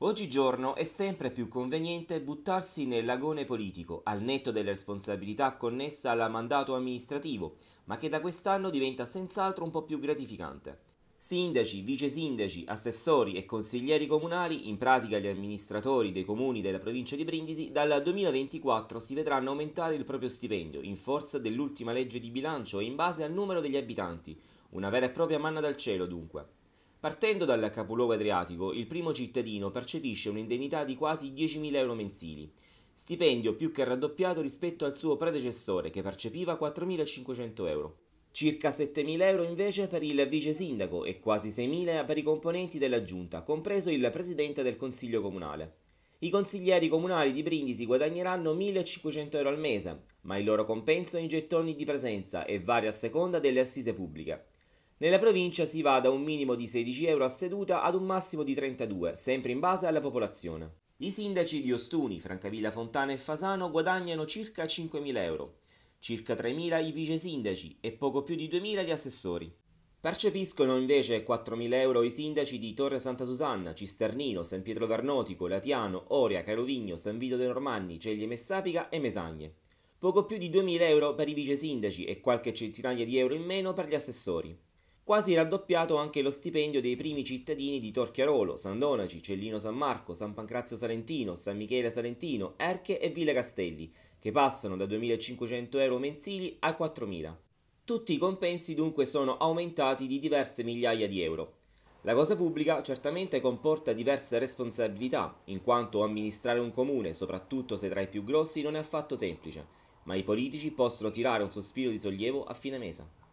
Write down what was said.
Oggigiorno è sempre più conveniente buttarsi nel lagone politico, al netto delle responsabilità connessa al mandato amministrativo, ma che da quest'anno diventa senz'altro un po' più gratificante. Sindaci, vice sindaci, assessori e consiglieri comunali, in pratica gli amministratori dei comuni della provincia di Brindisi, dal 2024 si vedranno aumentare il proprio stipendio in forza dell'ultima legge di bilancio e in base al numero degli abitanti. Una vera e propria manna dal cielo, dunque. Partendo dal capoluogo adriatico, il primo cittadino percepisce un'indennità di quasi 10.000 euro mensili, stipendio più che raddoppiato rispetto al suo predecessore che percepiva 4.500 euro. Circa 7.000 euro invece per il vice sindaco e quasi 6.000 per i componenti della giunta, compreso il presidente del consiglio comunale. I consiglieri comunali di Brindisi guadagneranno 1.500 euro al mese, ma il loro compenso è in gettoni di presenza e varia a seconda delle assise pubbliche. Nella provincia si va da un minimo di 16 euro a seduta ad un massimo di 32, sempre in base alla popolazione. I sindaci di Ostuni, Francavilla Fontana e Fasano guadagnano circa 5.000 euro, circa 3.000 i vice sindaci e poco più di 2.000 gli assessori. Percepiscono invece 4.000 euro i sindaci di Torre Santa Susanna, Cisternino, San Pietro Garnotico, Latiano, Oria, Carovigno, San Vito dei Normanni, Ceglie Messapica e Mesagne. Poco più di 2.000 euro per i vice sindaci e qualche centinaia di euro in meno per gli assessori. Quasi raddoppiato anche lo stipendio dei primi cittadini di Torchiarolo, San Donaci, Cellino San Marco, San Pancrazio Salentino, San Michele Salentino, Erche e Villa Castelli, che passano da 2.500 euro mensili a 4.000. Tutti i compensi dunque sono aumentati di diverse migliaia di euro. La cosa pubblica certamente comporta diverse responsabilità, in quanto amministrare un comune, soprattutto se tra i più grossi, non è affatto semplice, ma i politici possono tirare un sospiro di sollievo a fine mese.